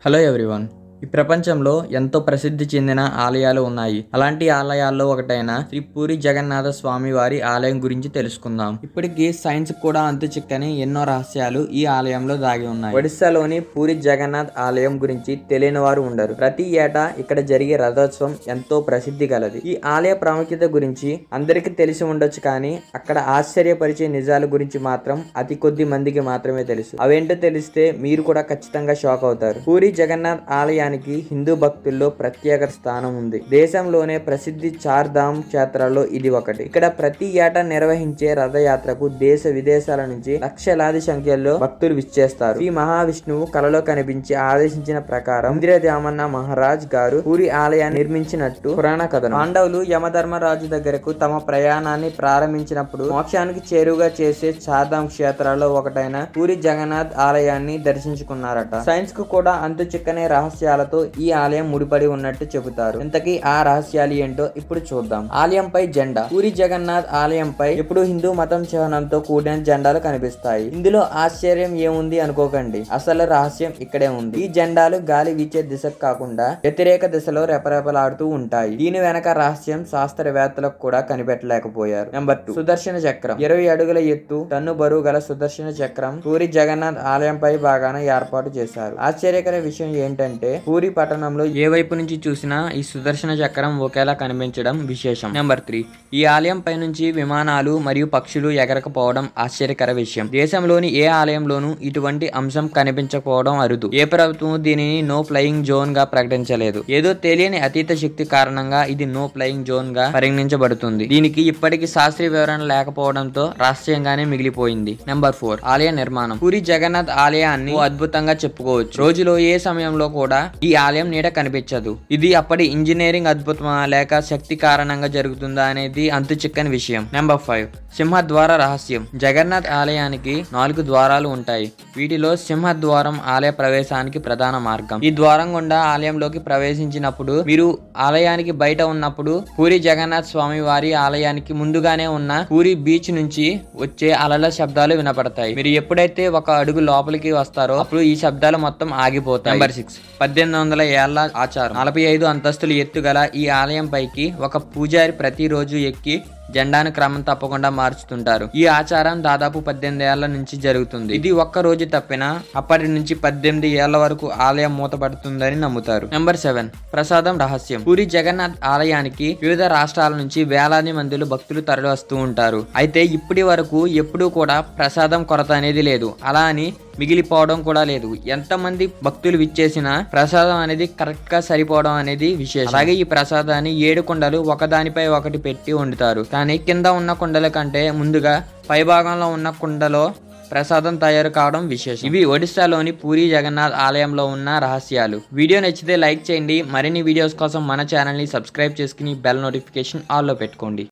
Hello everyone. ఈ ప్రపంచంలో ఎంతో ప్రసిద్ధి చెందిన ఆలయాలు ఉన్నాయి అలాంటి ఆలయాల్లో ఒకటైన శ్రీ పూరి జగన్నాథ స్వామి వారి ఆలయం గురించి తెలుసుకుందాం ఇప్పటికీ సైన్స్ కూడా అంతు చిక్కని ఎన్నో రహస్యాలు ఈ ఆలయంలో దాగి ఉన్నాయి ఒడిస్సాలోని పూరి జగన్నాథ్ ఆలయం గురించి తెలియని వారు ఉండరు ప్రతి ఏటా ఇక్కడ జరిగే రథోత్సవం ఎంతో ప్రసిద్ధి గలది ఈ ఆలయ ప్రాముఖ్యత గురించి అందరికీ తెలిసి ఉండొచ్చు కానీ అక్కడ ఆశ్చర్యపరిచే నిజాల గురించి మాత్రం అతి కొద్ది మందికి మాత్రమే తెలుసు అవేంటో తెలిస్తే మీరు కూడా ఖచ్చితంగా షాక్ అవుతారు పూరి జగన్నాథ్ ఆలయం ఆలయానికి హిందూ భక్తుల్లో ప్రత్యేక స్థానం ఉంది దేశంలోనే ప్రసిద్ధి చార్ధామ్ క్షేత్రాల్లో ఇది ఒకటి ఇక్కడ ప్రతి ఏటా నిర్వహించే రథయాత్రకు దేశ విదేశాల నుంచి లక్షలాది సంఖ్యలో భక్తులు విచ్చేస్తారు ఈ మహావిష్ణువు కలలో కనిపించి ఆదేశించిన ప్రకారం ఇందిరజామన్న మహారాజ్ గారు పూరి ఆలయాన్ని నిర్మించినట్టు పురాణ కథనం పాండవులు యమధర్మరాజు దగ్గరకు తమ ప్రయాణాన్ని ప్రారంభించినప్పుడు మోక్షానికి చేరువుగా చేసే చార్ధామ్ క్షేత్రాల్లో ఒకటైన పూరి జగన్నాథ్ ఆలయాన్ని దర్శించుకున్నారట సైన్స్ కు కూడా అంతు చిక్కనే రహస్యాల రహస్యాలతో ఈ ఆలయం ముడిపడి ఉన్నట్టు చెబుతారు ఇంతకీ ఆ రహస్యాలు ఏంటో ఇప్పుడు చూద్దాం ఆలయంపై జెండా పూరి జగన్నాథ్ ఆలయంపై ఇప్పుడు హిందూ మతం చిహ్నంతో కూడిన జెండాలు కనిపిస్తాయి ఇందులో ఆశ్చర్యం ఏముంది అనుకోకండి అసలు రహస్యం ఇక్కడే ఉంది ఈ జెండాలు గాలి వీచే దిశకు కాకుండా వ్యతిరేక దిశలో రెపరెపలాడుతూ ఉంటాయి దీని వెనక రహస్యం శాస్త్రవేత్తలకు కూడా కనిపెట్టలేకపోయారు నెంబర్ టూ సుదర్శన చక్రం ఇరవై అడుగుల ఎత్తు టన్ను బరువు గల సుదర్శన చక్రం పూరి జగన్నాథ్ ఆలయంపై భాగాన ఏర్పాటు చేశారు ఆశ్చర్యకర విషయం ఏంటంటే పూరి పట్టణంలో ఏ వైపు నుంచి చూసినా ఈ సుదర్శన చక్రం ఒకేలా కనిపించడం విశేషం నెంబర్ త్రీ ఈ ఆలయం పైనుంచి విమానాలు మరియు పక్షులు ఎగరకపోవడం ఆశ్చర్యకర విషయం దేశంలోని ఏ ఆలయంలోనూ ఇటువంటి అంశం కనిపించకపోవడం అరుదు ఏ ప్రభుత్వం దీనిని నో ఫ్లయింగ్ జోన్ గా ప్రకటించలేదు ఏదో తెలియని అతీత శక్తి కారణంగా ఇది నో ఫ్లయింగ్ జోన్ గా పరిగణించబడుతుంది దీనికి ఇప్పటికీ శాస్త్రీయ వివరణ లేకపోవడంతో రహస్యంగానే మిగిలిపోయింది నెంబర్ ఫోర్ ఆలయ నిర్మాణం పూరి జగన్నాథ్ ఆలయాన్ని అద్భుతంగా చెప్పుకోవచ్చు రోజులో ఏ సమయంలో కూడా ఈ ఆలయం నీడ కనిపించదు ఇది అప్పటి ఇంజనీరింగ్ అద్భుతమా లేక శక్తి కారణంగా జరుగుతుందా అనేది అంతు చిక్కని విషయం నెంబర్ ఫైవ్ సింహద్వార రహస్యం జగన్నాథ్ ఆలయానికి నాలుగు ద్వారాలు ఉంటాయి వీటిలో సింహద్వారం ఆలయ ప్రవేశానికి ప్రధాన మార్గం ఈ ద్వారం గుండా ఆలయంలోకి ప్రవేశించినప్పుడు మీరు ఆలయానికి బయట ఉన్నప్పుడు పూరి జగన్నాథ్ స్వామి వారి ఆలయానికి ముందుగానే ఉన్న పూరి బీచ్ నుంచి వచ్చే అలల శబ్దాలు వినపడతాయి మీరు ఎప్పుడైతే ఒక అడుగు లోపలికి వస్తారో అప్పుడు ఈ శబ్దాలు మొత్తం ఆగిపోతాయి నెంబర్ సిక్స్ పద్దెనిమిది పద్దెనిమిది వందల ఏళ్ల ఆచారం నలభై ఐదు అంతస్తులు ఎత్తుగల ఈ ఆలయం పైకి ఒక పూజారి ప్రతిరోజు ఎక్కి జెండాను క్రమం తప్పకుండా మార్చుతుంటారు ఈ ఆచారం దాదాపు పద్దెనిమిది ఏళ్ల నుంచి జరుగుతుంది ఇది ఒక్క రోజు తప్పినా అప్పటి నుంచి పద్దెనిమిది ఏళ్ల వరకు ఆలయం మూతపడుతుందని నమ్ముతారు నెంబర్ సెవెన్ ప్రసాదం రహస్యం పూరి జగన్నాథ్ ఆలయానికి వివిధ రాష్ట్రాల నుంచి వేలాది మందిలో భక్తులు తరలి వస్తూ ఉంటారు అయితే ఇప్పటి వరకు ఎప్పుడూ కూడా ప్రసాదం కొరత అనేది లేదు అలా అని మిగిలిపోవడం కూడా లేదు ఎంతమంది భక్తులు విచ్చేసినా ప్రసాదం అనేది కరెక్ట్ గా సరిపోవడం అనేది విశేషం అలాగే ఈ ప్రసాదాన్ని ఏడు కొండలు ఒకదానిపై ఒకటి పెట్టి వండుతారు కానీ కింద ఉన్న కుండల కంటే ముందుగా పైభాగంలో ఉన్న కుండలో ప్రసాదం తయారు కావడం విశేషం ఇవి ఒడిశాలోని పూరి జగన్నాథ్ ఆలయంలో ఉన్న రహస్యాలు వీడియో నచ్చితే లైక్ చేయండి మరిన్ని వీడియోస్ కోసం మన ఛానల్ని సబ్స్క్రైబ్ చేసుకుని బెల్ నోటిఫికేషన్ ఆల్లో పెట్టుకోండి